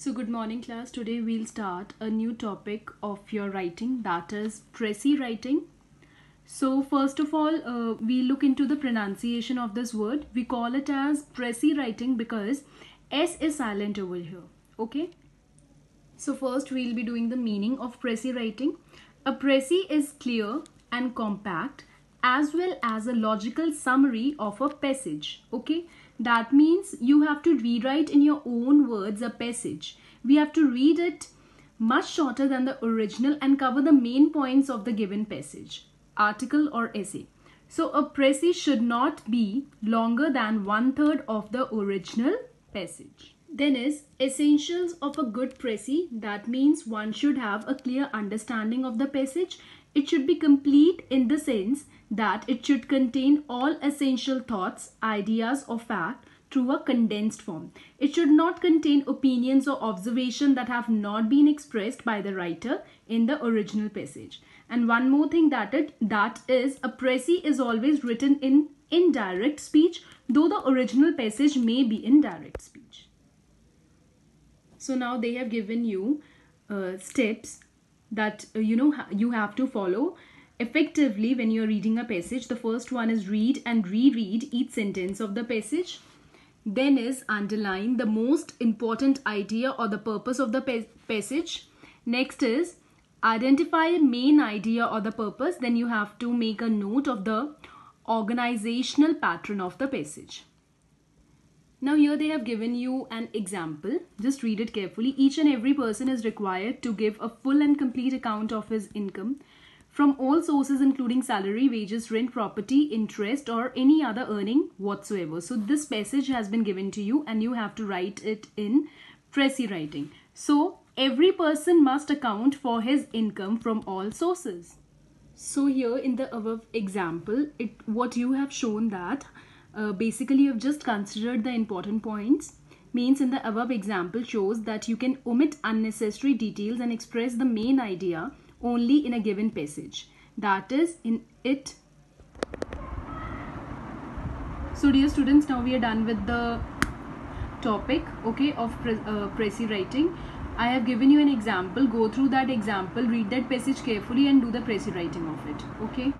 So good morning class. Today we'll start a new topic of your writing that is Pressy writing. So first of all, uh, we look into the pronunciation of this word. We call it as Pressy writing because S is silent over here. Okay. So first we'll be doing the meaning of Pressy writing. A Pressy is clear and compact as well as a logical summary of a passage. Okay. That means you have to rewrite in your own words a passage. We have to read it much shorter than the original and cover the main points of the given passage, article or essay. So a precis should not be longer than one third of the original passage. Then is essentials of a good Prezi. That means one should have a clear understanding of the passage. It should be complete in the sense that it should contain all essential thoughts, ideas or fact through a condensed form. It should not contain opinions or observation that have not been expressed by the writer in the original passage. And one more thing that it that is a Prezi is always written in indirect speech though the original passage may be in direct speech so now they have given you uh, steps that uh, you know you have to follow effectively when you're reading a passage the first one is read and reread each sentence of the passage then is underline the most important idea or the purpose of the pa passage next is identify a main idea or the purpose then you have to make a note of the organizational pattern of the passage now here they have given you an example. Just read it carefully. Each and every person is required to give a full and complete account of his income from all sources including salary, wages, rent, property, interest or any other earning whatsoever. So this passage has been given to you and you have to write it in Pressy writing. So every person must account for his income from all sources. So here in the above example, it what you have shown that uh, basically you've just considered the important points means in the above example shows that you can omit unnecessary details and express the main idea only in a given passage that is in it so dear students now we are done with the topic okay of pre uh, pressy writing I have given you an example go through that example read that passage carefully and do the pressy writing of it okay